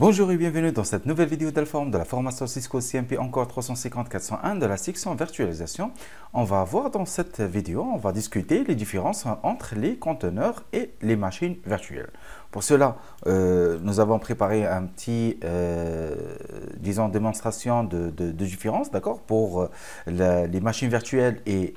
Bonjour et bienvenue dans cette nouvelle vidéo de la formation Cisco CMP Encore 350-401 de la section virtualisation. On va voir dans cette vidéo, on va discuter les différences entre les conteneurs et les machines virtuelles. Pour cela, euh, nous avons préparé un petit, euh, disons, démonstration de, différence, d'accord, pour euh, les machines virtuelles et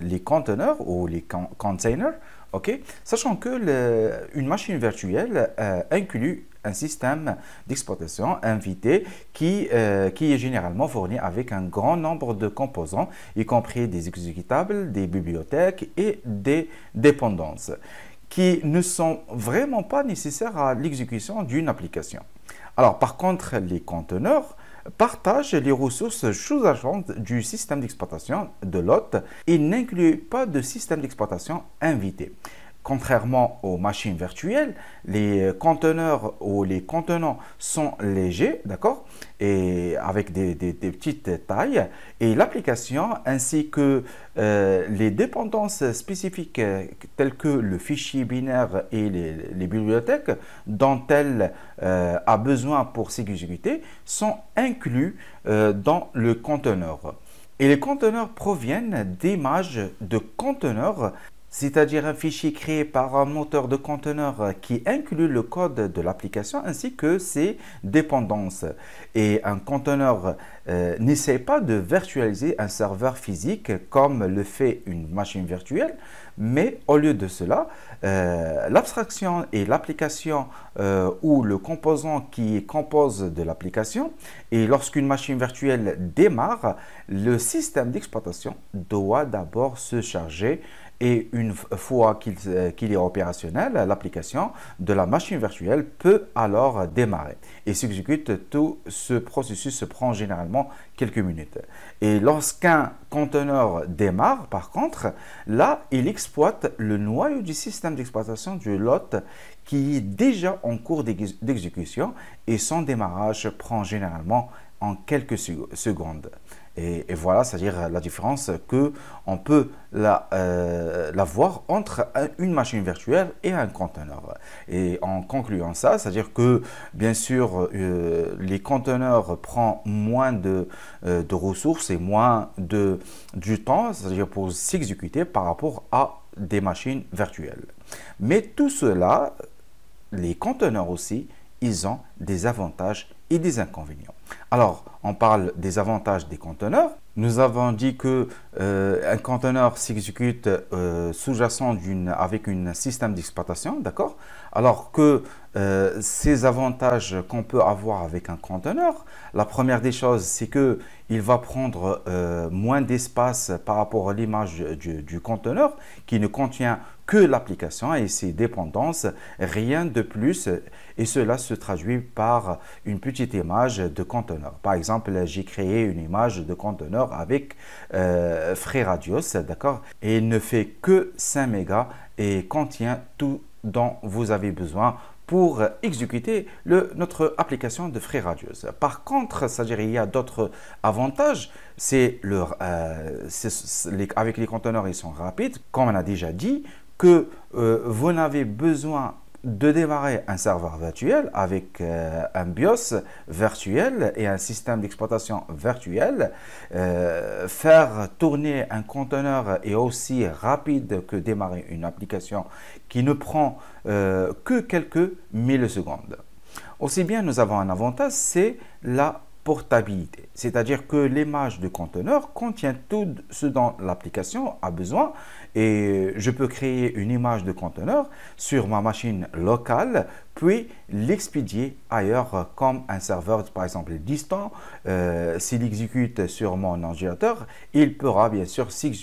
les conteneurs ou les containers, Okay? Sachant que une machine virtuelle euh, inclut un système d'exploitation invité qui, euh, qui est généralement fourni avec un grand nombre de composants, y compris des exécutables, des bibliothèques et des dépendances, qui ne sont vraiment pas nécessaires à l'exécution d'une application. Alors par contre, les conteneurs partage les ressources sous-jacentes du système d'exploitation de l'hôte et n'inclut pas de système d'exploitation invité. Contrairement aux machines virtuelles, les conteneurs ou les contenants sont légers, d'accord Et avec des, petites tailles. Et l'application ainsi que euh, les dépendances spécifiques euh, telles que le fichier binaire et les, bibliothèques dont elle euh, a besoin pour s'exécuter sont inclus dans le conteneur. Et les conteneurs proviennent d'images de conteneurs c'est-à-dire un fichier créé par un moteur de conteneur qui inclut le code de l'application ainsi que ses dépendances. Et un conteneur euh, n'essaie pas de virtualiser un serveur physique comme le fait une machine virtuelle, mais au lieu de cela, euh, l'abstraction est l'application euh, ou le composant qui compose de l'application, et lorsqu'une machine virtuelle démarre, le système d'exploitation doit d'abord se charger et une fois euh, qu'il est opérationnel, l'application de la machine virtuelle peut alors démarrer et s'exécute tout ce processus se prend généralement quelques minutes. Et lorsqu'un conteneur démarre, par contre, là, il exploite le noyau du système d'exploitation du lot qui est déjà en cours d'exécution et son démarrage prend généralement en quelques secondes. Et, voilà, c'est-à-dire euh, la différence que on peut la, euh, voir entre une machine virtuelle et un conteneur. Et en concluant ça, c'est-à-dire que bien sûr, euh, les conteneurs prennent moins de, ressources et moins de, du temps, c'est-à-dire pour s'exécuter par rapport à des machines virtuelles. Mais tout cela, les conteneurs aussi, ils ont des avantages et des inconvénients. Alors, on parle des avantages des conteneurs. Nous avons dit que euh, un conteneur s'exécute euh, sous-jacent avec un système d'exploitation, d'accord Alors que euh, ces avantages qu'on peut avoir avec un conteneur, la première des choses, c'est que il va prendre moins d'espace par rapport à l'image du, du conteneur qui ne contient que l'application et ses dépendances, rien de plus. Et cela se traduit par une petite image de conteneur. Par exemple, j'ai créé une image de conteneur avec euh, frais Free d'accord Et il ne fait que 5 mégas et contient tout dont vous avez besoin pour exécuter le, notre application de Free Par contre, -dire, il y a d'autres avantages. C'est leur, euh, avec les conteneurs, ils sont rapides, comme on a déjà dit que euh, vous n'avez besoin de démarrer un serveur virtuel avec euh, un BIOS virtuel et un système d'exploitation virtuel, euh, faire tourner un conteneur est aussi rapide que démarrer une application qui ne prend que quelques millisecondes. Aussi bien, nous avons un avantage, c'est la c'est-à-dire que l'image de conteneur contient tout ce dont l'application a besoin et je peux créer une image de conteneur sur ma machine locale puis l'expédier ailleurs comme un serveur par exemple distant. Euh, s'il exécute sur mon ordinateur, il pourra bien sûr s'exécuter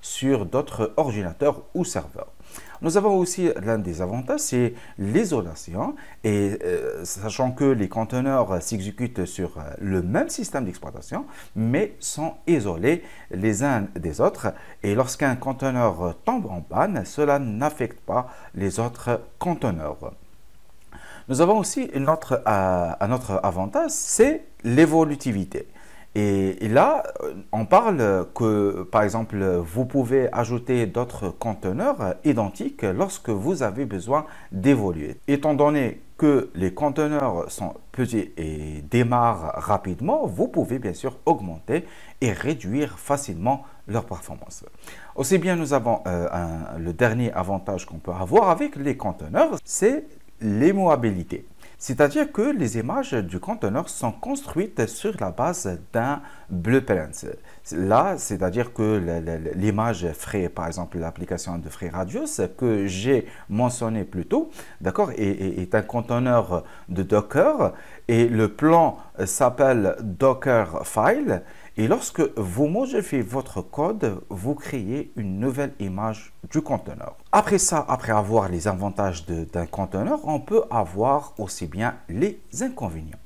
sur d'autres ordinateurs ou serveurs. Nous avons aussi l'un des avantages, c'est l'isolation. Et euh, sachant que les conteneurs s'exécutent sur euh, le même système d'exploitation, mais sont isolés les uns des autres. Et lorsqu'un conteneur tombe en panne, cela n'affecte pas les autres conteneurs. Nous avons aussi une euh, un autre avantage, c'est l'évolutivité. Et, là, euh, on parle que, par exemple, vous pouvez ajouter d'autres conteneurs identiques lorsque vous avez besoin d'évoluer. Étant donné que les conteneurs sont petits et démarrent rapidement, vous pouvez bien sûr augmenter et réduire facilement leur performance. Aussi bien, nous avons euh, le dernier avantage qu'on peut avoir avec les conteneurs, c'est l'émoabilité. C'est-à-dire que les images du conteneur sont construites sur la base d'un blueprint. Là, c'est-à-dire que l'image Free, par exemple l'application de Free Radius que j'ai mentionné plus tôt, d'accord, est, est, un conteneur de Docker et le plan s'appelle Docker File et lorsque vous modifiez votre code, vous créez une nouvelle image du conteneur. Après ça, après avoir les avantages d'un conteneur, on peut avoir aussi bien les inconvénients.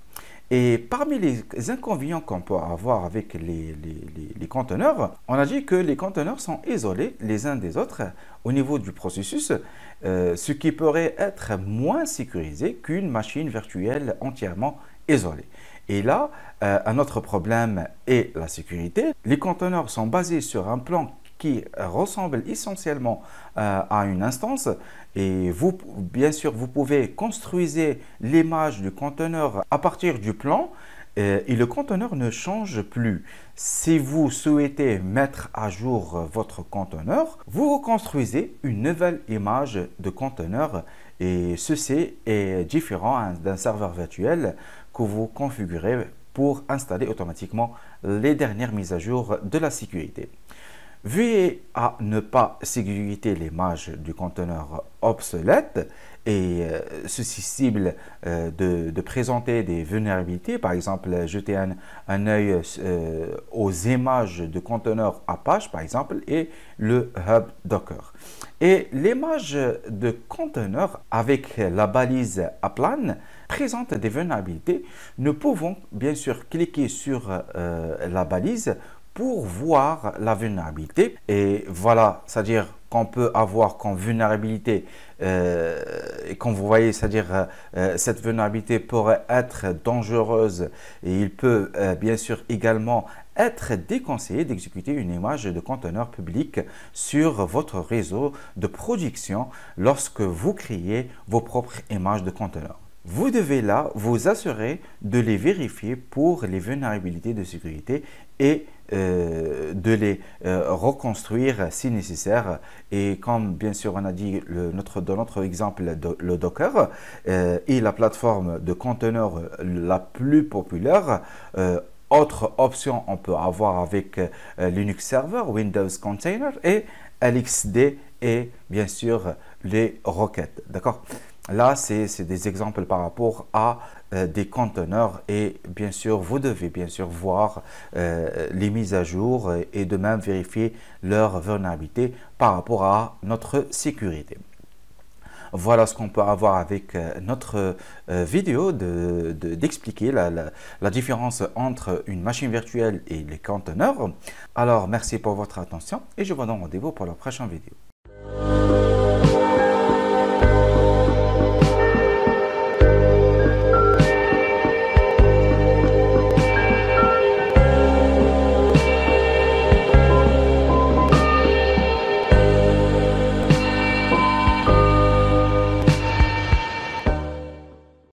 Et parmi les inconvénients qu'on peut avoir avec les, conteneurs, on a dit que les conteneurs sont isolés les uns des autres au niveau du processus, euh, ce qui pourrait être moins sécurisé qu'une machine virtuelle entièrement isolé. Et là, euh, un autre problème est la sécurité. Les conteneurs sont basés sur un plan qui ressemble essentiellement euh, à une instance et vous bien sûr vous pouvez construire l'image du conteneur à partir du plan euh, et le conteneur ne change plus. Si vous souhaitez mettre à jour votre conteneur, vous reconstruisez une nouvelle image de conteneur et ceci est différent d'un serveur virtuel que vous configurez pour installer automatiquement les dernières mises à jour de la sécurité. Veillez à ne pas sécuriser l'image du conteneur obsolète et euh, cible euh, de, de, présenter des vulnérabilités. Par exemple, jeter un, œil euh, aux images de conteneurs Apache, par exemple, et le hub Docker. Et l'image de conteneur avec la balise à plane présente des vulnérabilités. Nous pouvons bien sûr cliquer sur la balise pour voir la vulnérabilité. Et voilà, c'est-à-dire qu'on peut avoir comme vulnérabilité euh, et quand vous voyez, c'est-à-dire euh, euh, cette vulnérabilité pourrait être dangereuse et il peut bien sûr également être déconseillé d'exécuter une image de conteneur public sur votre réseau de production lorsque vous créez vos propres images de conteneur. Vous devez là vous assurer de les vérifier pour les vulnérabilités de sécurité et euh, de les euh, reconstruire si nécessaire. Et comme bien sûr on a dit notre, dans notre exemple le Docker euh, est la plateforme de conteneurs la plus populaire, autre option on peut avoir avec Linux Server, Windows Container et LXD et bien sûr les Rockets, D'accord Là, c'est des exemples par rapport à euh, des conteneurs et bien sûr, vous devez bien sûr voir euh, les mises à jour et de même vérifier leur vulnérabilité par rapport à notre sécurité. Voilà ce qu'on peut avoir avec euh, notre vidéo d'expliquer la, la différence entre une machine virtuelle et les conteneurs. Alors, merci pour votre attention et je vous donne rendez-vous pour la prochaine vidéo.